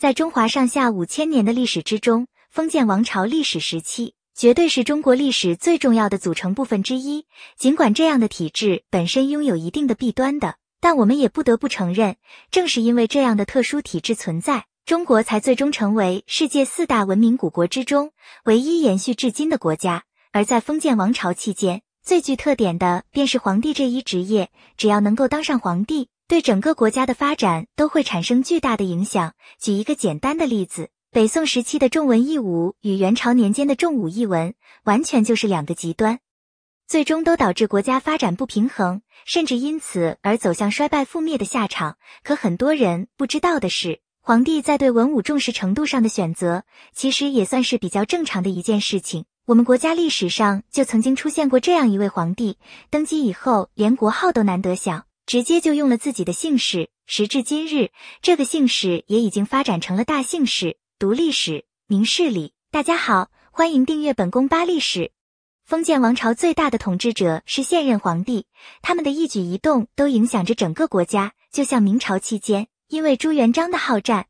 在中华上下五千年的历史之中，封建王朝历史时期绝对是中国历史最重要的组成部分之一。尽管这样的体制本身拥有一定的弊端的，但我们也不得不承认，正是因为这样的特殊体制存在，中国才最终成为世界四大文明古国之中唯一延续至今的国家。而在封建王朝期间，最具特点的便是皇帝这一职业，只要能够当上皇帝。对整个国家的发展都会产生巨大的影响。举一个简单的例子，北宋时期的重文抑武与元朝年间的重武抑文，完全就是两个极端，最终都导致国家发展不平衡，甚至因此而走向衰败覆灭的下场。可很多人不知道的是，皇帝在对文武重视程度上的选择，其实也算是比较正常的一件事情。我们国家历史上就曾经出现过这样一位皇帝，登基以后连国号都难得想。直接就用了自己的姓氏，时至今日，这个姓氏也已经发展成了大姓氏。读历史，明事理。大家好，欢迎订阅本宫八历史。封建王朝最大的统治者是现任皇帝，他们的一举一动都影响着整个国家。就像明朝期间，因为朱元璋的好战，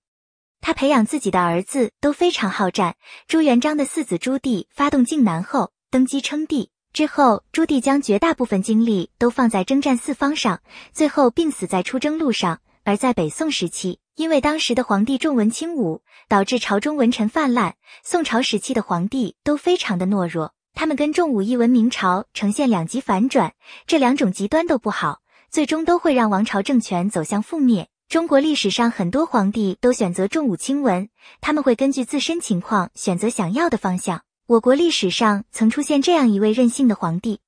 他培养自己的儿子都非常好战。朱元璋的四子朱棣发动靖难后，登基称帝。之后，朱棣将绝大部分精力都放在征战四方上，最后病死在出征路上。而在北宋时期，因为当时的皇帝重文轻武，导致朝中文臣泛滥。宋朝时期的皇帝都非常的懦弱，他们跟重武一文明朝呈现两极反转，这两种极端都不好，最终都会让王朝政权走向覆灭。中国历史上很多皇帝都选择重武轻文，他们会根据自身情况选择想要的方向。我国历史上曾出现这样一位任性的皇帝，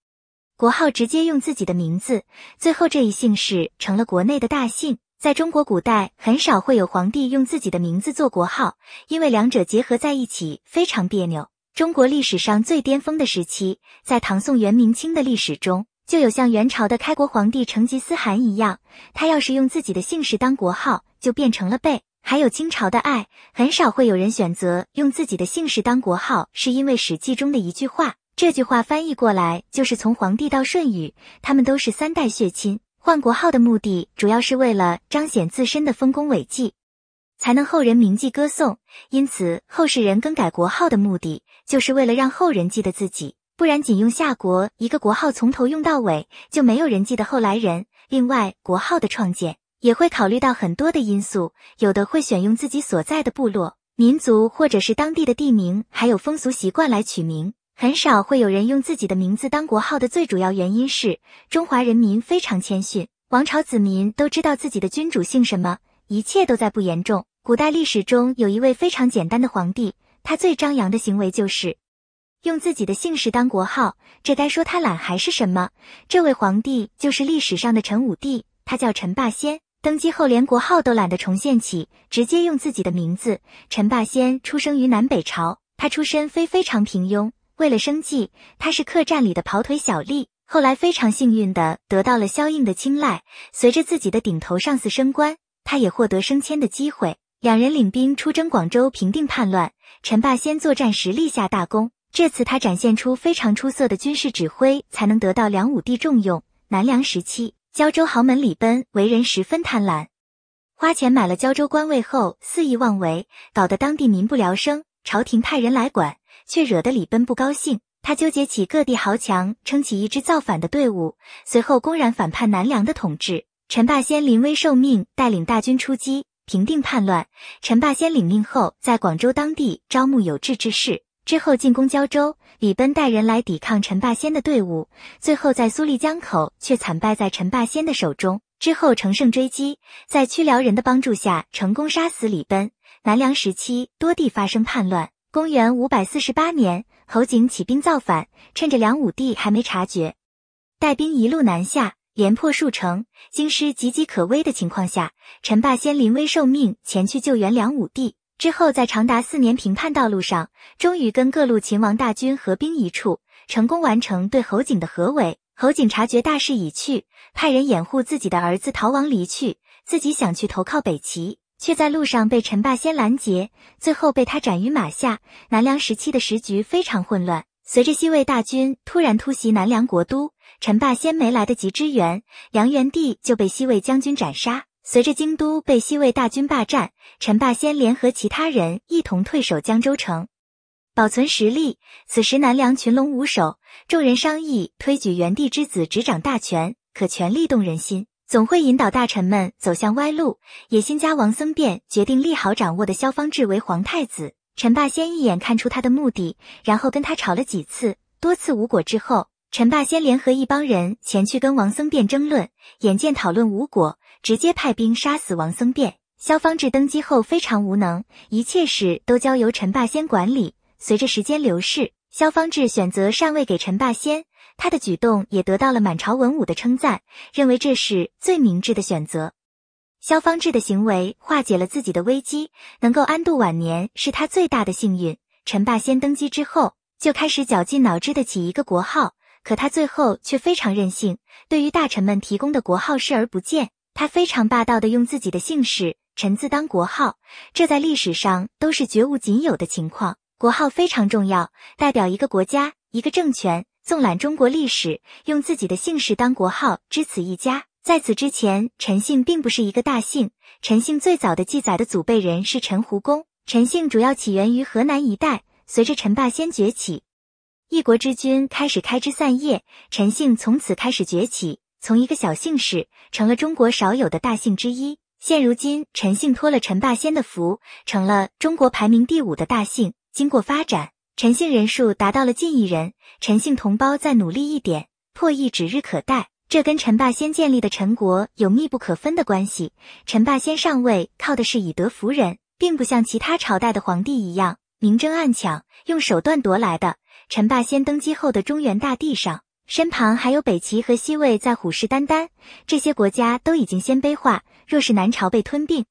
国号直接用自己的名字，最后这一姓氏成了国内的大姓。在中国古代，很少会有皇帝用自己的名字做国号，因为两者结合在一起非常别扭。中国历史上最巅峰的时期，在唐宋元明清的历史中，就有像元朝的开国皇帝成吉思汗一样，他要是用自己的姓氏当国号，就变成了“被”。还有清朝的爱，很少会有人选择用自己的姓氏当国号，是因为《史记》中的一句话。这句话翻译过来就是：从皇帝到舜禹，他们都是三代血亲。换国号的目的，主要是为了彰显自身的丰功伟绩，才能后人铭记歌颂。因此，后世人更改国号的目的，就是为了让后人记得自己，不然仅用夏国一个国号，从头用到尾，就没有人记得后来人。另外，国号的创建。也会考虑到很多的因素，有的会选用自己所在的部落、民族或者是当地的地名，还有风俗习惯来取名。很少会有人用自己的名字当国号的，最主要原因是中华人民非常谦逊，王朝子民都知道自己的君主姓什么，一切都在不言中。古代历史中有一位非常简单的皇帝，他最张扬的行为就是用自己的姓氏当国号，这该说他懒还是什么？这位皇帝就是历史上的陈武帝，他叫陈霸先。登基后，连国号都懒得重现起，直接用自己的名字。陈霸先出生于南北朝，他出身非非常平庸，为了生计，他是客栈里的跑腿小吏。后来非常幸运地得到了萧映的青睐，随着自己的顶头上司升官，他也获得升迁的机会。两人领兵出征广州，平定叛乱。陈霸先作战时立下大功，这次他展现出非常出色的军事指挥，才能得到梁武帝重用。南梁时期。胶州豪门李奔为人十分贪婪，花钱买了胶州官位后肆意妄为，搞得当地民不聊生。朝廷派人来管，却惹得李奔不高兴。他纠结起各地豪强，撑起一支造反的队伍，随后公然反叛南梁的统治。陈霸先临危受命，带领大军出击，平定叛乱。陈霸先领命后，在广州当地招募有志之士。之后进攻胶州，李奔带人来抵抗陈霸先的队伍，最后在苏丽江口却惨败在陈霸先的手中。之后乘胜追击，在屈辽人的帮助下，成功杀死李奔。南梁时期多地发生叛乱，公元五百四十八年，侯景起兵造反，趁着梁武帝还没察觉，带兵一路南下，连破数城，京师岌岌可危的情况下，陈霸先临危受命，前去救援梁武帝。之后，在长达四年平叛道路上，终于跟各路秦王大军合兵一处，成功完成对侯景的合围。侯景察觉大势已去，派人掩护自己的儿子逃亡离去，自己想去投靠北齐，却在路上被陈霸先拦截，最后被他斩于马下。南梁时期的时局非常混乱，随着西魏大军突然突袭南梁国都，陈霸先没来得及支援，梁元帝就被西魏将军斩杀。随着京都被西魏大军霸占，陈霸先联合其他人一同退守江州城，保存实力。此时南梁群龙无首，众人商议推举元帝之子执掌大权。可权力动人心，总会引导大臣们走向歪路。野心家王僧辩决定立好掌握的萧方智为皇太子。陈霸先一眼看出他的目的，然后跟他吵了几次，多次无果之后，陈霸先联合一帮人前去跟王僧辩争论，眼见讨论无果。直接派兵杀死王僧辩。萧方智登基后非常无能，一切事都交由陈霸先管理。随着时间流逝，萧方智选择禅位给陈霸先，他的举动也得到了满朝文武的称赞，认为这是最明智的选择。萧方智的行为化解了自己的危机，能够安度晚年是他最大的幸运。陈霸先登基之后就开始绞尽脑汁的起一个国号，可他最后却非常任性，对于大臣们提供的国号视而不见。他非常霸道的用自己的姓氏“陈”字当国号，这在历史上都是绝无仅有的情况。国号非常重要，代表一个国家、一个政权。纵览中国历史，用自己的姓氏当国号，只此一家。在此之前，陈姓并不是一个大姓。陈姓最早的记载的祖辈人是陈胡公。陈姓主要起源于河南一带。随着陈霸先崛起，一国之君开始开枝散叶，陈姓从此开始崛起。从一个小姓氏成了中国少有的大姓之一。现如今，陈姓托了陈霸先的福，成了中国排名第五的大姓。经过发展，陈姓人数达到了近亿人。陈姓同胞再努力一点，破亿指日可待。这跟陈霸先建立的陈国有密不可分的关系。陈霸先上位靠的是以德服人，并不像其他朝代的皇帝一样明争暗抢，用手段夺来的。陈霸先登基后的中原大地上。身旁还有北齐和西魏在虎视眈眈，这些国家都已经鲜卑化。若是南朝被吞并，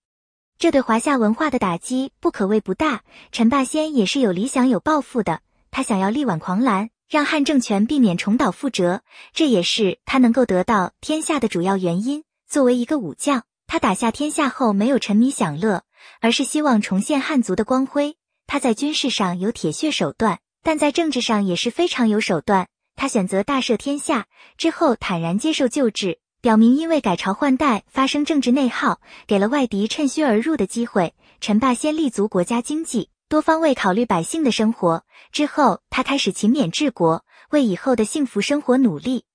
这对华夏文化的打击不可谓不大。陈霸先也是有理想、有抱负的，他想要力挽狂澜，让汉政权避免重蹈覆辙。这也是他能够得到天下的主要原因。作为一个武将，他打下天下后没有沉迷享乐，而是希望重现汉族的光辉。他在军事上有铁血手段，但在政治上也是非常有手段。他选择大赦天下之后，坦然接受救治，表明因为改朝换代发生政治内耗，给了外敌趁虚而入的机会。陈霸先立足国家经济，多方位考虑百姓的生活。之后，他开始勤勉治国，为以后的幸福生活努力。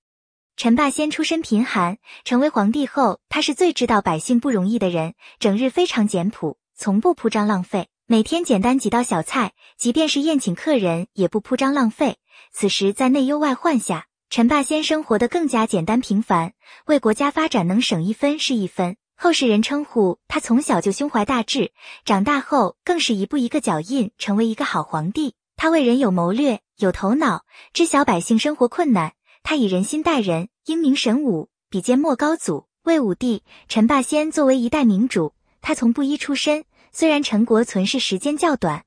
陈霸先出身贫寒，成为皇帝后，他是最知道百姓不容易的人，整日非常简朴，从不铺张浪费。每天简单几道小菜，即便是宴请客人也不铺张浪费。此时在内忧外患下，陈霸先生活得更加简单平凡，为国家发展能省一分是一分。后世人称呼他从小就胸怀大志，长大后更是一步一个脚印，成为一个好皇帝。他为人有谋略，有头脑，知晓百姓生活困难，他以人心待人，英明神武，比肩莫高祖、魏武帝。陈霸先作为一代明主，他从布衣出身。虽然陈国存世时间较短，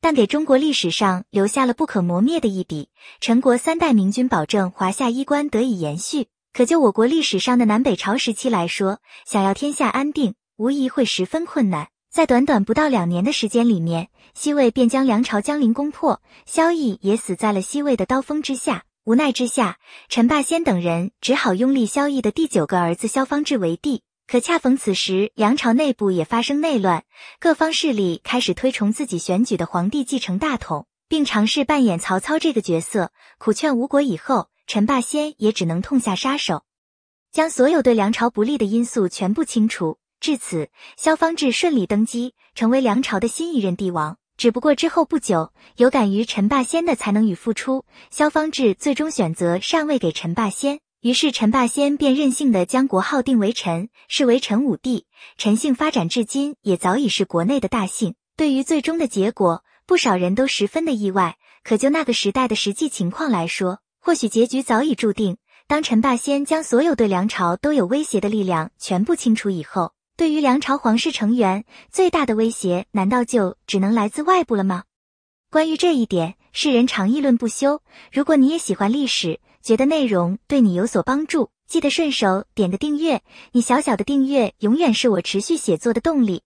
但给中国历史上留下了不可磨灭的一笔。陈国三代明君保证华夏衣冠得以延续，可就我国历史上的南北朝时期来说，想要天下安定，无疑会十分困难。在短短不到两年的时间里面，西魏便将梁朝江陵攻破，萧绎也死在了西魏的刀锋之下。无奈之下，陈霸先等人只好拥立萧绎的第九个儿子萧方智为帝。可恰逢此时，梁朝内部也发生内乱，各方势力开始推崇自己选举的皇帝继承大统，并尝试扮演曹操这个角色。苦劝无果以后，陈霸先也只能痛下杀手，将所有对梁朝不利的因素全部清除。至此，萧方志顺利登基，成为梁朝的新一任帝王。只不过之后不久，有感于陈霸先的才能与付出，萧方志最终选择禅位给陈霸先。于是陈霸先便任性的将国号定为陈，视为陈武帝。陈姓发展至今，也早已是国内的大姓。对于最终的结果，不少人都十分的意外。可就那个时代的实际情况来说，或许结局早已注定。当陈霸先将所有对梁朝都有威胁的力量全部清除以后，对于梁朝皇室成员最大的威胁，难道就只能来自外部了吗？关于这一点，世人常议论不休。如果你也喜欢历史，觉得内容对你有所帮助，记得顺手点个订阅。你小小的订阅，永远是我持续写作的动力。